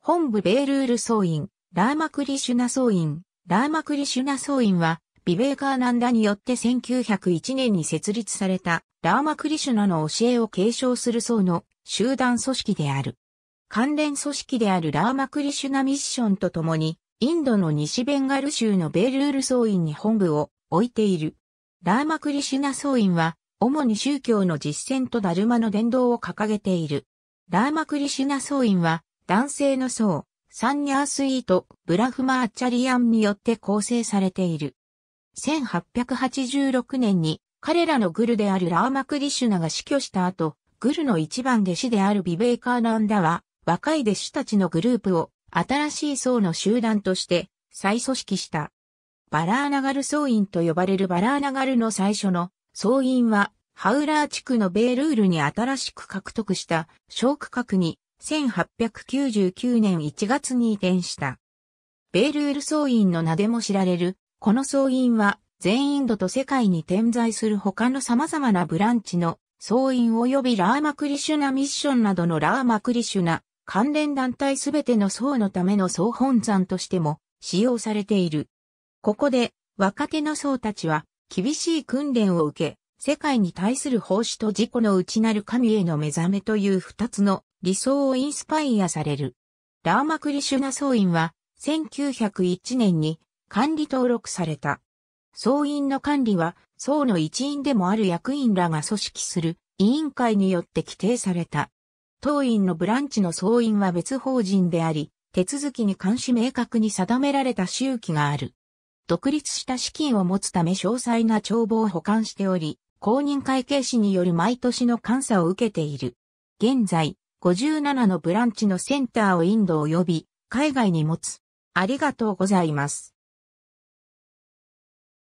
本部ベールール総院、ラーマクリシュナ総院、ラーマクリシュナ総院は、ビベーカーナンダによって1901年に設立された、ラーマクリシュナの教えを継承する層の集団組織である。関連組織であるラーマクリシュナミッションとともに、インドの西ベンガル州のベールール総院に本部を置いている。ラーマクリシュナ総院は、主に宗教の実践とダルマの伝道を掲げている。ラーマクリシュナ僧院は、男性の層、サンニャースイート、ブラフマーチャリアンによって構成されている。1886年に彼らのグルであるラーマクディシュナが死去した後、グルの一番弟子であるビベーカーナンダは、若い弟子たちのグループを新しい層の集団として再組織した。バラーナガル総員と呼ばれるバラーナガルの最初の総員は、ハウラー地区のベールールに新しく獲得した小区画に1899年1月に移転した。ベールール総員の名でも知られる、この総員は、全インドと世界に点在する他の様々なブランチの総員及びラーマクリシュナミッションなどのラーマクリシュナ関連団体すべての層のための総本山としても使用されている。ここで若手の層たちは厳しい訓練を受け、世界に対する奉仕と自己の内なる神への目覚めという二つの理想をインスパイアされる。ラーマクリシュナ総院は1901年に管理登録された。総院の管理は総の一員でもある役員らが組織する委員会によって規定された。当院のブランチの総院は別法人であり、手続きに関し明確に定められた周期がある。独立した資金を持つため詳細な帳簿を保管しており、公認会計士による毎年の監査を受けている。現在、57のブランチのセンターをインド及び海外に持つ。ありがとうございます。